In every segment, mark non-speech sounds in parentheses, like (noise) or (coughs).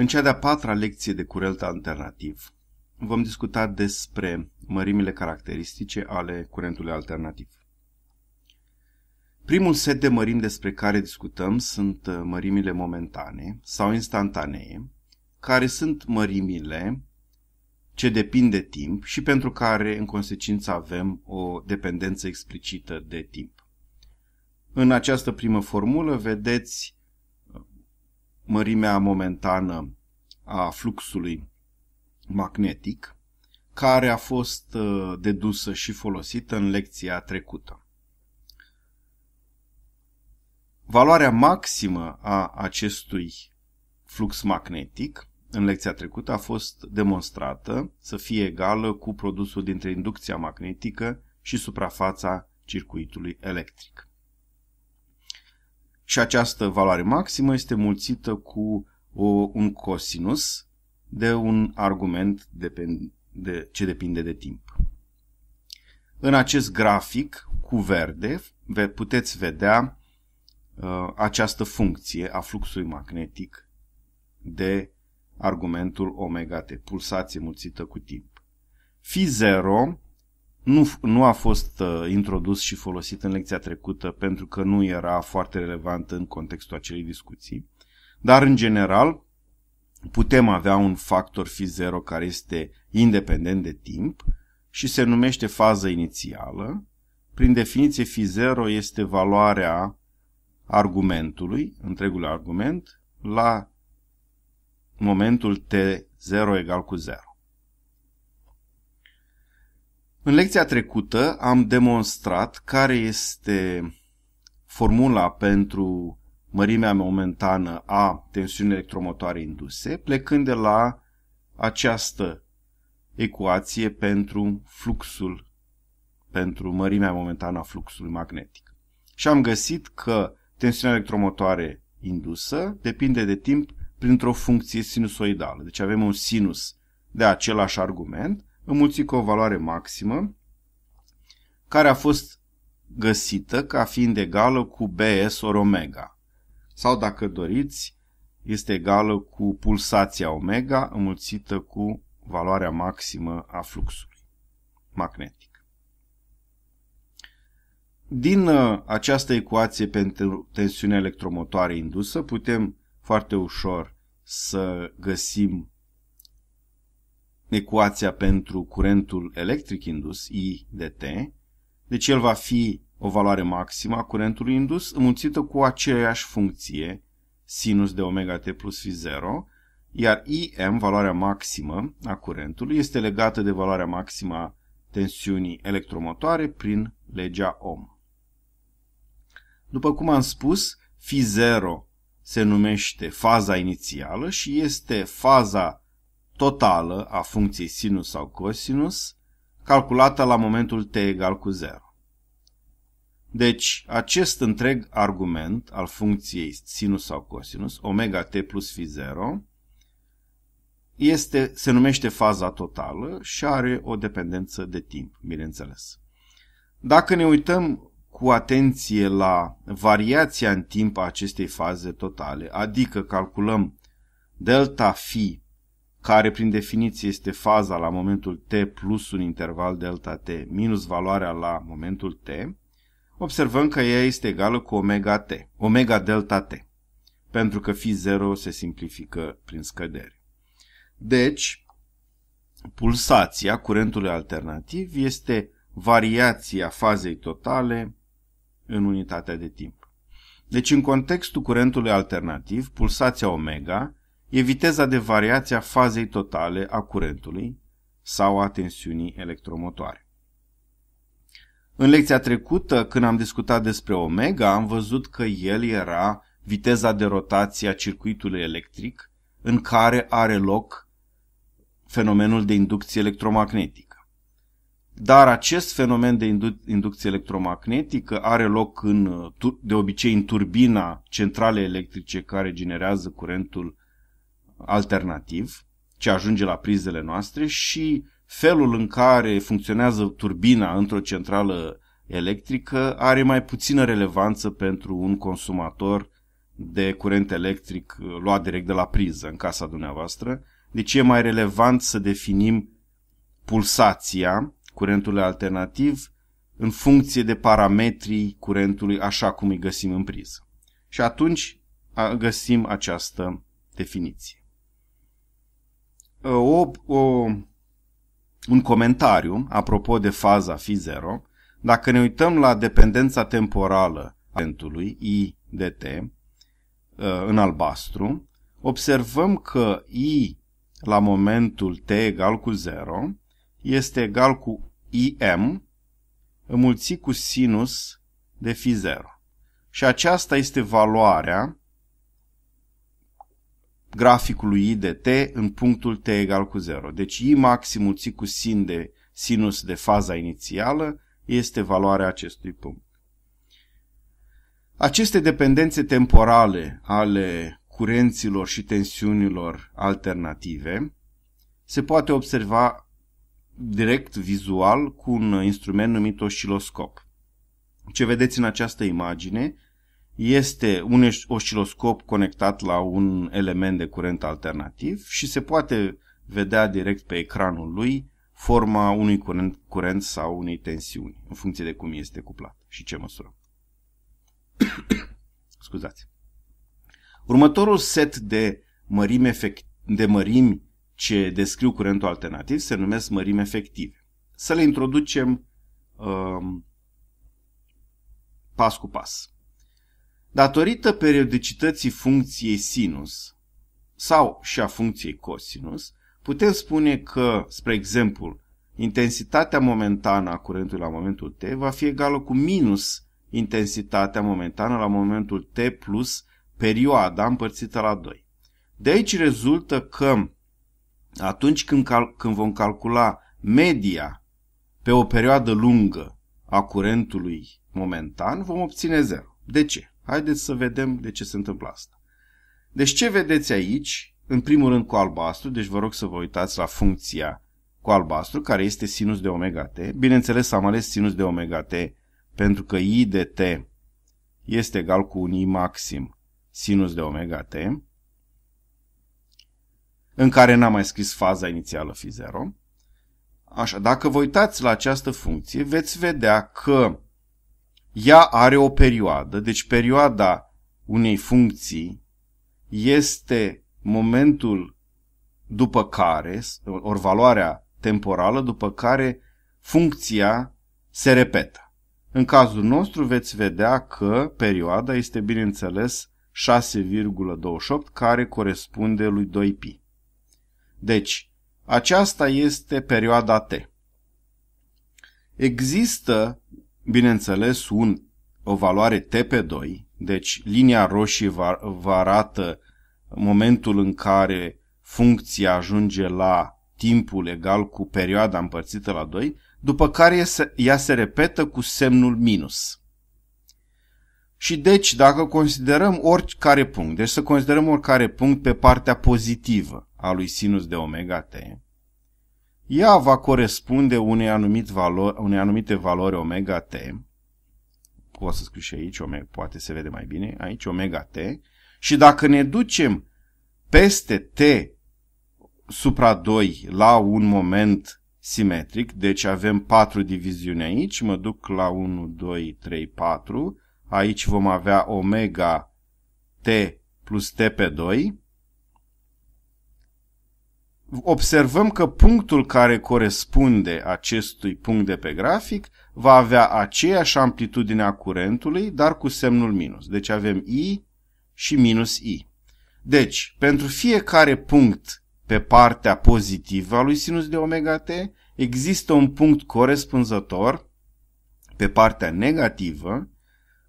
În cea de-a patra lecție de curent alternativ vom discuta despre mărimile caracteristice ale curentului alternativ. Primul set de mărimi despre care discutăm sunt uh, mărimile momentane sau instantanee, care sunt mărimile ce depind de timp și pentru care, în consecință, avem o dependență explicită de timp. În această primă formulă vedeți mărimea momentană a fluxului magnetic, care a fost uh, dedusă și folosită în lecția trecută. Valoarea maximă a acestui flux magnetic în lecția trecută a fost demonstrată să fie egală cu produsul dintre inducția magnetică și suprafața circuitului electric și această valoare maximă este mulțită cu o, un cosinus de un argument depend, de, ce depinde de timp. În acest grafic cu verde puteți vedea uh, această funcție a fluxului magnetic de argumentul omega t, pulsație mulțită cu timp. Fi 0 nu, nu a fost uh, introdus și folosit în lecția trecută pentru că nu era foarte relevant în contextul acelei discuții, dar în general putem avea un factor fi 0 care este independent de timp și se numește fază inițială. Prin definiție, fi 0 este valoarea argumentului, întregul argument, la momentul T0 egal cu 0. În lecția trecută am demonstrat care este formula pentru mărimea momentană a tensiunii electromotoare induse, plecând de la această ecuație pentru fluxul, pentru mărimea momentană a fluxului magnetic. Și am găsit că tensiunea electromotoare indusă depinde de timp printr-o funcție sinusoidală. Deci avem un sinus de același argument înmulțit cu o valoare maximă care a fost găsită ca fiind egală cu BS ori omega. Sau, dacă doriți, este egală cu pulsația omega înmulțită cu valoarea maximă a fluxului magnetic. Din uh, această ecuație pentru tensiunea electromotoare indusă putem foarte ușor să găsim ecuația pentru curentul electric indus, I de T, deci el va fi o valoare maximă a curentului indus înmulțită cu aceeași funcție, sinus de omega t plus fi 0, iar IM, valoarea maximă a curentului, este legată de valoarea maximă a tensiunii electromotoare prin legea Ohm. După cum am spus, fi 0 se numește faza inițială și este faza totală a funcției sinus sau cosinus, calculată la momentul t egal cu 0. Deci, acest întreg argument al funcției sinus sau cosinus, omega t plus fi 0, este, se numește faza totală și are o dependență de timp, bineînțeles. Dacă ne uităm cu atenție la variația în timp a acestei faze totale, adică calculăm delta fi care prin definiție este faza la momentul t plus un interval delta t minus valoarea la momentul t, observăm că ea este egală cu omega t, omega delta t, pentru că fi 0 se simplifică prin scădere. Deci, pulsația curentului alternativ este variația fazei totale în unitatea de timp. Deci, în contextul curentului alternativ, pulsația omega e viteza de variație a fazei totale a curentului sau a tensiunii electromotoare. În lecția trecută, când am discutat despre omega, am văzut că el era viteza de rotație a circuitului electric în care are loc fenomenul de inducție electromagnetică. Dar acest fenomen de indu- inducție electromagnetică are loc în, de obicei în turbina centrale electrice care generează curentul alternativ ce ajunge la prizele noastre și felul în care funcționează turbina într-o centrală electrică are mai puțină relevanță pentru un consumator de curent electric luat direct de la priză în casa dumneavoastră. Deci e mai relevant să definim pulsația curentului alternativ în funcție de parametrii curentului așa cum îi găsim în priză. Și atunci găsim această definiție. Ă, o, o, un comentariu apropo de faza fi 0. Dacă ne uităm la dependența temporală a curentului I de T ă, în albastru, observăm că I la momentul T egal cu 0 este egal cu IM înmulțit cu sinus de fi 0. Și aceasta este valoarea graficului I de t în punctul t egal cu 0. Deci I maximul ții cu sin de sinus de faza inițială este valoarea acestui punct. Aceste dependențe temporale ale curenților și tensiunilor alternative se poate observa direct vizual cu un instrument numit osciloscop. Ce vedeți în această imagine este un osciloscop conectat la un element de curent alternativ și se poate vedea direct pe ecranul lui forma unui curent, curent sau unei tensiuni, în funcție de cum este cuplat și ce măsură. (coughs) Scuzați. Următorul set de mărimi, efect, de mărimi ce descriu curentul alternativ se numesc mărimi efective. Să le introducem um, pas cu pas. Datorită periodicității funcției sinus sau și a funcției cosinus, putem spune că, spre exemplu, intensitatea momentană a curentului la momentul t va fi egală cu minus intensitatea momentană la momentul t plus perioada împărțită la 2. De aici rezultă că atunci când, cal- când vom calcula media pe o perioadă lungă a curentului momentan, vom obține 0. De ce? Haideți să vedem de ce se întâmplă asta. Deci ce vedeți aici? În primul rând cu albastru, deci vă rog să vă uitați la funcția cu albastru, care este sinus de omega t. Bineînțeles, am ales sinus de omega t pentru că i de t este egal cu un i maxim sinus de omega t, în care n-am mai scris faza inițială fi 0. Așa, dacă vă uitați la această funcție, veți vedea că ea are o perioadă, deci perioada unei funcții este momentul după care, ori valoarea temporală, după care funcția se repetă. În cazul nostru veți vedea că perioada este, bineînțeles, 6,28, care corespunde lui 2 π Deci, aceasta este perioada T. Există bineînțeles, un, o valoare T pe 2, deci linia roșie vă, vă arată momentul în care funcția ajunge la timpul egal cu perioada împărțită la 2, după care ea se repetă cu semnul minus. Și deci, dacă considerăm oricare punct, deci să considerăm oricare punct pe partea pozitivă a lui sinus de omega t, ea va corespunde unei, anumit valori, unei anumite valori omega t, pot să scriu și aici, poate se vede mai bine, aici omega t, și dacă ne ducem peste t supra 2 la un moment simetric, deci avem 4 diviziuni aici, mă duc la 1, 2, 3, 4, aici vom avea omega t plus t pe 2, observăm că punctul care corespunde acestui punct de pe grafic va avea aceeași amplitudine a curentului, dar cu semnul minus. Deci avem I și minus I. Deci, pentru fiecare punct pe partea pozitivă a lui sinus de omega t, există un punct corespunzător pe partea negativă,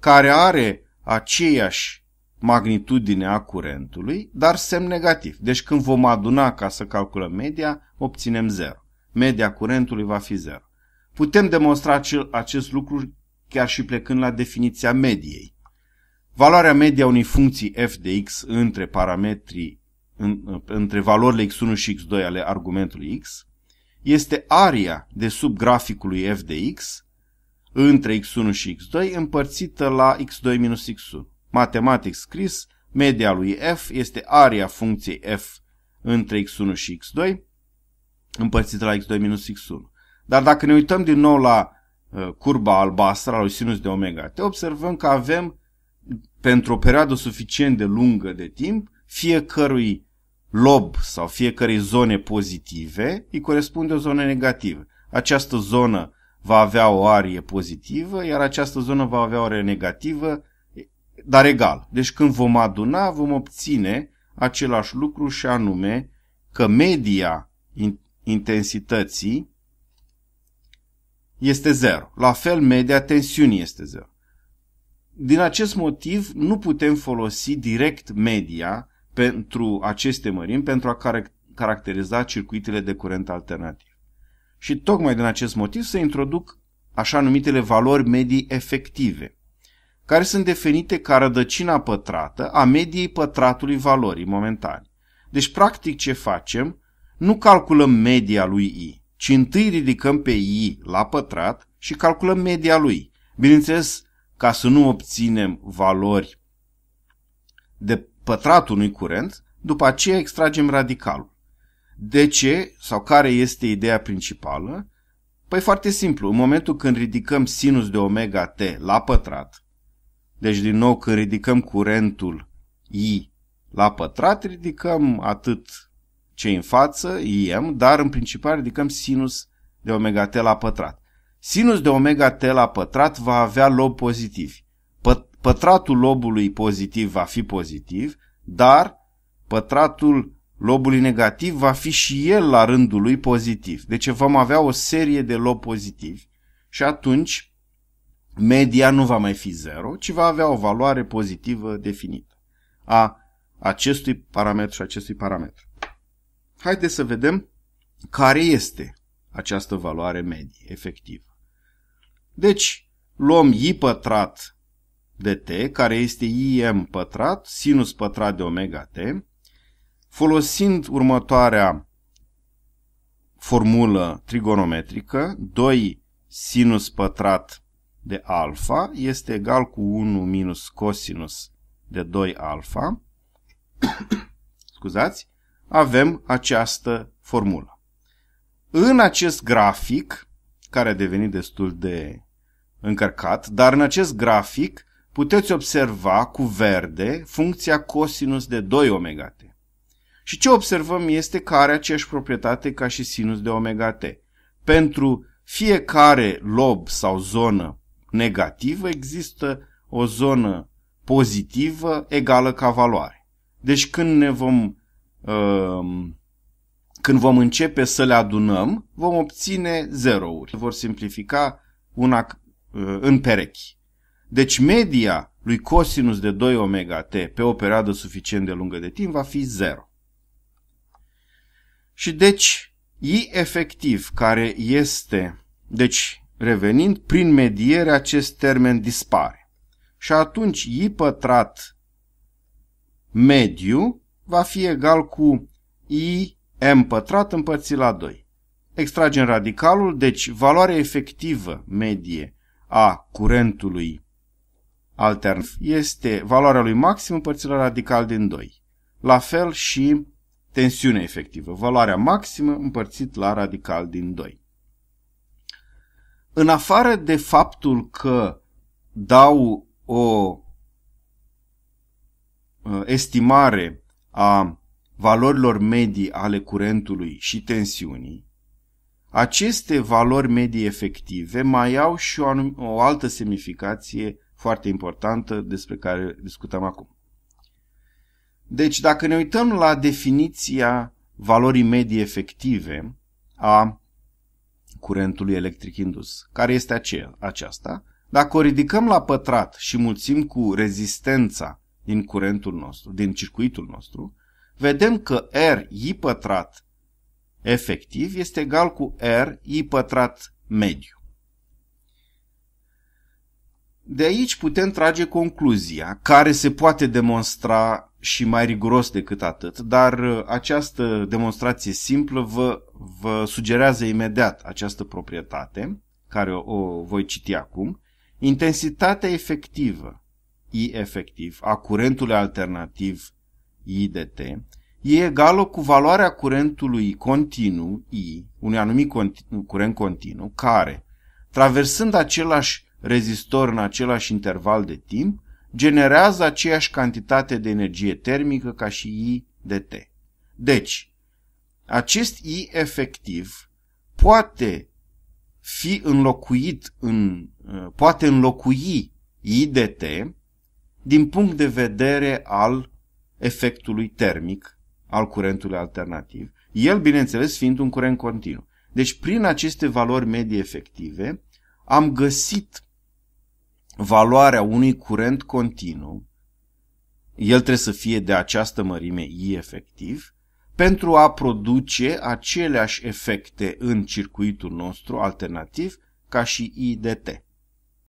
care are aceeași magnitudinea curentului, dar semn negativ. Deci când vom aduna ca să calculăm media, obținem 0. Media curentului va fi 0. Putem demonstra acest lucru chiar și plecând la definiția mediei. Valoarea media unei funcții f de x între parametrii, în, între valorile x1 și x2 ale argumentului x, este aria de sub graficului f de x între x1 și x2 împărțită la x2 minus x1. Matematic scris, media lui f este area funcției f între x1 și x2 împărțită la x2 minus x1. Dar dacă ne uităm din nou la uh, curba albastră a lui sinus de omega t, observăm că avem pentru o perioadă suficient de lungă de timp, fiecărui lob sau fiecărei zone pozitive îi corespunde o zonă negativă. Această zonă va avea o arie pozitivă, iar această zonă va avea o arie negativă, dar egal. Deci când vom aduna, vom obține același lucru și anume că media intensității este zero. La fel, media tensiunii este zero. Din acest motiv, nu putem folosi direct media pentru aceste mărimi, pentru a caracteriza circuitele de curent alternativ. Și tocmai din acest motiv se introduc așa numitele valori medii efective care sunt definite ca rădăcina pătrată a mediei pătratului valorii momentane. Deci, practic, ce facem? Nu calculăm media lui I, ci întâi ridicăm pe I la pătrat și calculăm media lui. Bineînțeles, ca să nu obținem valori de pătratul unui curent, după aceea extragem radicalul. De ce sau care este ideea principală? Păi foarte simplu, în momentul când ridicăm sinus de omega t la pătrat, deci din nou când ridicăm curentul I la pătrat, ridicăm atât ce în față, IM, dar în principal ridicăm sinus de omega t la pătrat. Sinus de omega t la pătrat va avea lob pozitiv. Pătratul lobului pozitiv va fi pozitiv, dar pătratul lobului negativ va fi și el la rândul lui pozitiv. Deci vom avea o serie de lob pozitivi. Și atunci media nu va mai fi zero, ci va avea o valoare pozitivă definită a acestui parametru și acestui parametru. Haideți să vedem care este această valoare medie efectivă. Deci, luăm i pătrat de t, care este im pătrat, sinus pătrat de omega t, folosind următoarea formulă trigonometrică, 2 sinus pătrat de alfa este egal cu 1 minus cosinus de 2 alfa, (coughs) scuzați, avem această formulă. În acest grafic, care a devenit destul de încărcat, dar în acest grafic puteți observa cu verde funcția cosinus de 2 omega t. Și ce observăm este că are aceeași proprietate ca și sinus de omega t. Pentru fiecare lob sau zonă negativă, există o zonă pozitivă egală ca valoare. Deci când ne vom uh, când vom începe să le adunăm, vom obține zerouri. Vor simplifica una uh, în perechi. Deci media lui cosinus de 2 omega t pe o perioadă suficient de lungă de timp va fi 0. Și deci i efectiv care este, deci Revenind, prin mediere acest termen dispare. Și atunci i pătrat mediu va fi egal cu i m pătrat împărțit la 2. Extragem radicalul, deci valoarea efectivă medie a curentului altern este valoarea lui maxim împărțit la radical din 2. La fel și tensiunea efectivă, valoarea maximă împărțit la radical din 2 în afară de faptul că dau o uh, estimare a valorilor medii ale curentului și tensiunii, aceste valori medii efective mai au și o, anum- o altă semnificație foarte importantă despre care discutăm acum. Deci, dacă ne uităm la definiția valorii medii efective a curentului electric indus, care este aceea, aceasta. Dacă o ridicăm la pătrat și mulțim cu rezistența din curentul nostru, din circuitul nostru, vedem că R I pătrat efectiv este egal cu R I pătrat mediu. De aici putem trage concluzia, care se poate demonstra și mai riguros decât atât, dar uh, această demonstrație simplă vă, vă sugerează imediat această proprietate, care o, o voi citi acum, intensitatea efectivă, I efectiv, a curentului alternativ I de T, e egală cu valoarea curentului continuu I, unui anumit curent continuu, care, traversând același rezistor în același interval de timp, generează aceeași cantitate de energie termică ca și I de T. Deci, acest I efectiv poate fi înlocuit în, uh, poate înlocui I de T din punct de vedere al efectului termic al curentului alternativ, el, bineînțeles, fiind un curent continuu. Deci, prin aceste valori medii efective, am găsit valoarea unui curent continuu, el trebuie să fie de această mărime I efectiv, pentru a produce aceleași efecte în circuitul nostru alternativ ca și I de T.